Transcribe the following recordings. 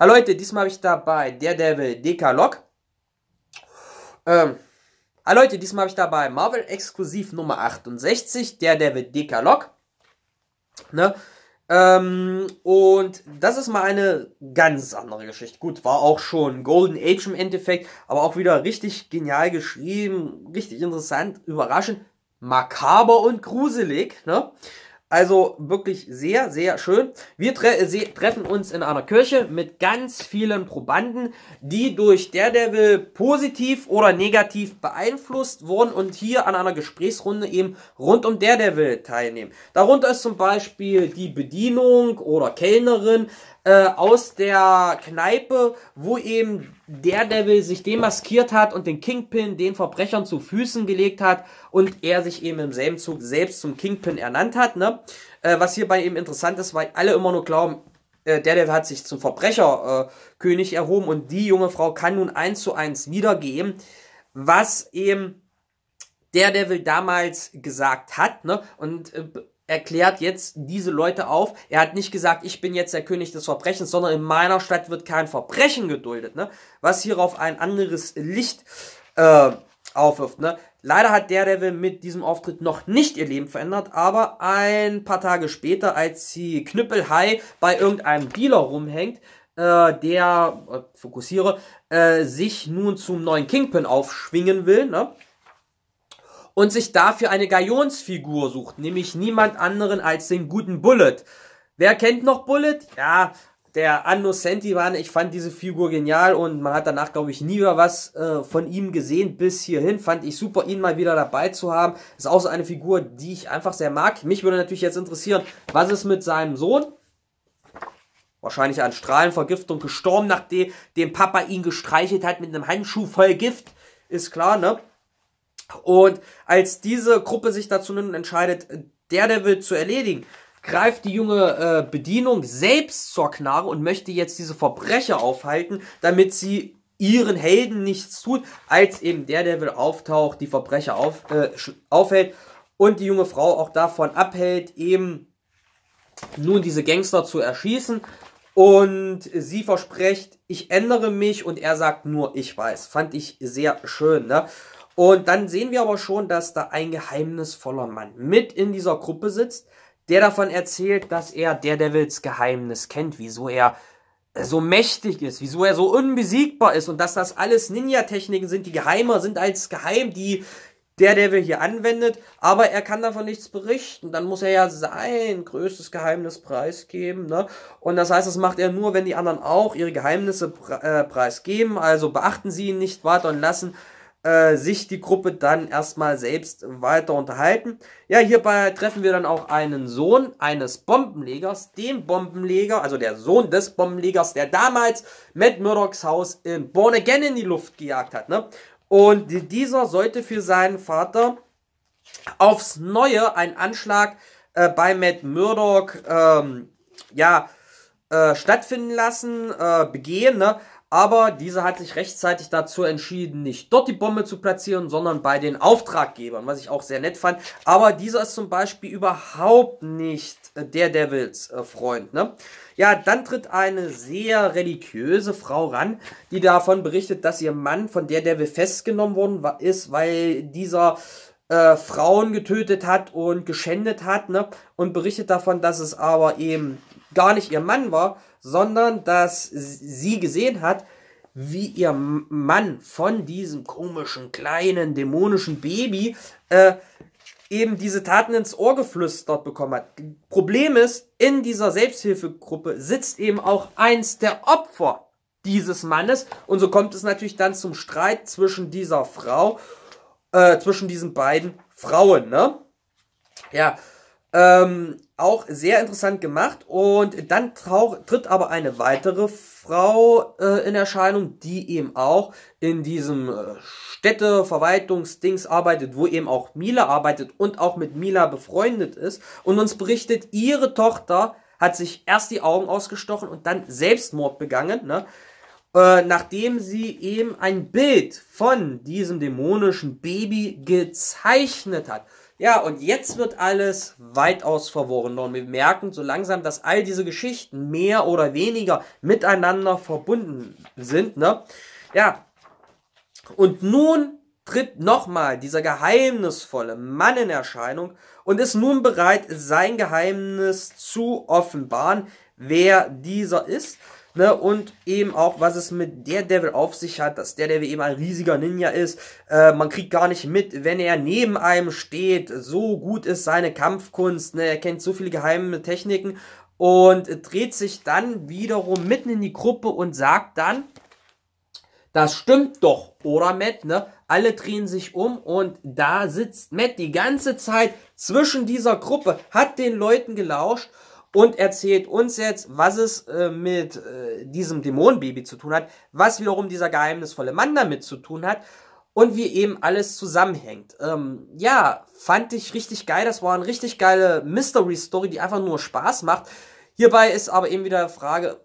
Hallo Leute, diesmal habe ich dabei Daredevil Decalog. Ähm, hallo ah, Leute, diesmal habe ich dabei Marvel Exklusiv Nummer 68, Daredevil Decalog. Ne? Ähm, und das ist mal eine ganz andere Geschichte. Gut, war auch schon Golden Age im Endeffekt, aber auch wieder richtig genial geschrieben, richtig interessant, überraschend, makaber und gruselig. Ne? Also wirklich sehr, sehr schön. Wir tre äh, treffen uns in einer Kirche mit ganz vielen Probanden, die durch Daredevil positiv oder negativ beeinflusst wurden und hier an einer Gesprächsrunde eben rund um Daredevil teilnehmen. Darunter ist zum Beispiel die Bedienung oder Kellnerin, äh, aus der Kneipe, wo eben Daredevil sich demaskiert hat und den Kingpin den Verbrechern zu Füßen gelegt hat und er sich eben im selben Zug selbst zum Kingpin ernannt hat. Ne? Äh, was hierbei eben interessant ist, weil alle immer nur glauben, äh, Daredevil hat sich zum Verbrecherkönig erhoben und die junge Frau kann nun eins zu eins wiedergeben, was eben Daredevil damals gesagt hat. Ne? Und äh, erklärt jetzt diese Leute auf. Er hat nicht gesagt, ich bin jetzt der König des Verbrechens, sondern in meiner Stadt wird kein Verbrechen geduldet, ne? Was hierauf ein anderes Licht äh, aufwirft, ne? Leider hat der Devil mit diesem Auftritt noch nicht ihr Leben verändert, aber ein paar Tage später, als sie knüppelhai bei irgendeinem Dealer rumhängt, äh, der, äh, fokussiere, äh, sich nun zum neuen Kingpin aufschwingen will, ne? und sich dafür eine Galionsfigur sucht, nämlich niemand anderen als den guten Bullet. Wer kennt noch Bullet? Ja, der Anno Sentivan, ich fand diese Figur genial und man hat danach, glaube ich, nie wieder was äh, von ihm gesehen bis hierhin. Fand ich super, ihn mal wieder dabei zu haben. Ist auch so eine Figur, die ich einfach sehr mag. Mich würde natürlich jetzt interessieren, was ist mit seinem Sohn? Wahrscheinlich an Strahlenvergiftung gestorben, nachdem dem Papa ihn gestreichelt hat mit einem Handschuh voll Gift. Ist klar, ne? Und als diese Gruppe sich dazu nun entscheidet, der Devil zu erledigen, greift die junge äh, Bedienung selbst zur Knarre und möchte jetzt diese Verbrecher aufhalten, damit sie ihren Helden nichts tut, als eben der Devil auftaucht, die Verbrecher auf, äh, aufhält und die junge Frau auch davon abhält, eben nun diese Gangster zu erschießen. Und sie verspricht, ich ändere mich und er sagt nur, ich weiß. Fand ich sehr schön, ne? Und dann sehen wir aber schon, dass da ein geheimnisvoller Mann mit in dieser Gruppe sitzt, der davon erzählt, dass er der Devils Geheimnis kennt, wieso er äh, so mächtig ist, wieso er so unbesiegbar ist und dass das alles Ninja-Techniken sind, die geheimer sind als geheim, die der Devil hier anwendet, aber er kann davon nichts berichten. Dann muss er ja sein größtes Geheimnis preisgeben. Ne? Und das heißt, das macht er nur, wenn die anderen auch ihre Geheimnisse pre äh, preisgeben. Also beachten sie ihn nicht weiter und lassen äh, sich die Gruppe dann erstmal selbst weiter unterhalten. Ja, hierbei treffen wir dann auch einen Sohn eines Bombenlegers, dem Bombenleger, also der Sohn des Bombenlegers, der damals Matt Murdochs Haus in Born Again in die Luft gejagt hat. Ne? Und dieser sollte für seinen Vater aufs Neue einen Anschlag äh, bei Matt Murdoch ähm, ja, äh, stattfinden lassen, äh, begehen. Ne? aber dieser hat sich rechtzeitig dazu entschieden, nicht dort die Bombe zu platzieren, sondern bei den Auftraggebern, was ich auch sehr nett fand. Aber dieser ist zum Beispiel überhaupt nicht äh, der Devils äh, Freund. Ne? Ja, dann tritt eine sehr religiöse Frau ran, die davon berichtet, dass ihr Mann von der Devil festgenommen worden ist, weil dieser äh, Frauen getötet hat und geschändet hat, ne? Und berichtet davon, dass es aber eben gar nicht ihr Mann war, sondern dass sie gesehen hat, wie ihr Mann von diesem komischen, kleinen, dämonischen Baby äh, eben diese Taten ins Ohr geflüstert bekommen hat. Problem ist, in dieser Selbsthilfegruppe sitzt eben auch eins der Opfer dieses Mannes und so kommt es natürlich dann zum Streit zwischen dieser Frau, äh, zwischen diesen beiden Frauen, ne? Ja, ähm, auch sehr interessant gemacht. Und dann tritt aber eine weitere Frau äh, in Erscheinung, die eben auch in diesem äh, Städteverwaltungsdings arbeitet, wo eben auch Mila arbeitet und auch mit Mila befreundet ist und uns berichtet, ihre Tochter hat sich erst die Augen ausgestochen und dann Selbstmord begangen, ne? Äh, nachdem sie eben ein Bild von diesem dämonischen Baby gezeichnet hat. Ja, und jetzt wird alles weitaus verworrener und wir merken so langsam, dass all diese Geschichten mehr oder weniger miteinander verbunden sind, ne? Ja. Und nun tritt nochmal dieser geheimnisvolle Mann in Erscheinung und ist nun bereit, sein Geheimnis zu offenbaren, wer dieser ist. Ne, und eben auch, was es mit der Devil auf sich hat, dass der Daredevil eben ein riesiger Ninja ist. Äh, man kriegt gar nicht mit, wenn er neben einem steht. So gut ist seine Kampfkunst. Ne, er kennt so viele geheime Techniken und dreht sich dann wiederum mitten in die Gruppe und sagt dann, das stimmt doch, oder Matt, ne? Alle drehen sich um und da sitzt Matt die ganze Zeit zwischen dieser Gruppe, hat den Leuten gelauscht und erzählt uns jetzt, was es äh, mit äh, diesem Dämonenbaby zu tun hat, was wiederum dieser geheimnisvolle Mann damit zu tun hat und wie eben alles zusammenhängt. Ähm, ja, fand ich richtig geil. Das war eine richtig geile Mystery-Story, die einfach nur Spaß macht. Hierbei ist aber eben wieder die Frage,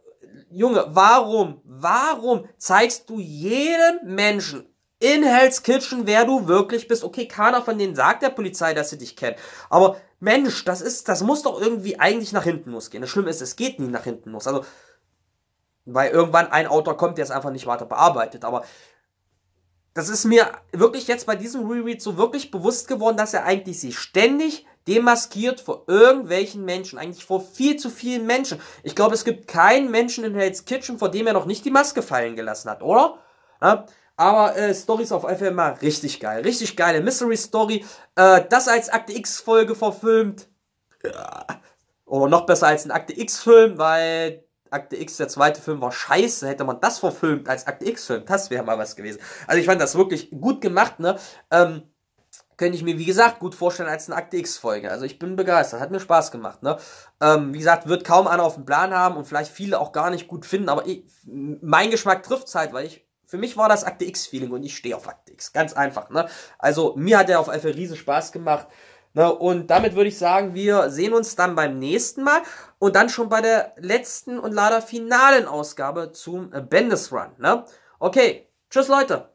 Junge, warum, warum zeigst du jedem Menschen in Hell's Kitchen, wer du wirklich bist. Okay, keiner von denen sagt der Polizei, dass sie dich kennen. Aber Mensch, das ist, das muss doch irgendwie eigentlich nach hinten losgehen. Das Schlimme ist, es geht nie nach hinten los. Also, weil irgendwann ein Autor kommt, der es einfach nicht weiter bearbeitet. Aber das ist mir wirklich jetzt bei diesem Reread so wirklich bewusst geworden, dass er eigentlich sich ständig demaskiert vor irgendwelchen Menschen, eigentlich vor viel zu vielen Menschen. Ich glaube, es gibt keinen Menschen in Hell's Kitchen, vor dem er noch nicht die Maske fallen gelassen hat, oder? Ja? Aber äh, Stories auf jeden Fall immer richtig geil. Richtig geile Mystery Story. Äh, das als Akte X-Folge verfilmt. Ja. Oder oh, noch besser als ein Akte X-Film, weil Akte X, der zweite Film, war scheiße. Hätte man das verfilmt als Akte X-Film, das wäre mal was gewesen. Also ich fand das wirklich gut gemacht, ne? Ähm, könnte ich mir, wie gesagt, gut vorstellen als eine Akte X-Folge. Also ich bin begeistert, hat mir Spaß gemacht, ne? Ähm, wie gesagt, wird kaum einer auf dem Plan haben und vielleicht viele auch gar nicht gut finden, aber ich, mein Geschmack trifft es halt, weil ich für mich war das Akte X-Feeling und ich stehe auf Akte X. Ganz einfach. Ne? Also mir hat er auf Alpha riesen Spaß gemacht. Ne? Und damit würde ich sagen, wir sehen uns dann beim nächsten Mal und dann schon bei der letzten und leider finalen Ausgabe zum Bendis Run. Ne? Okay, tschüss Leute.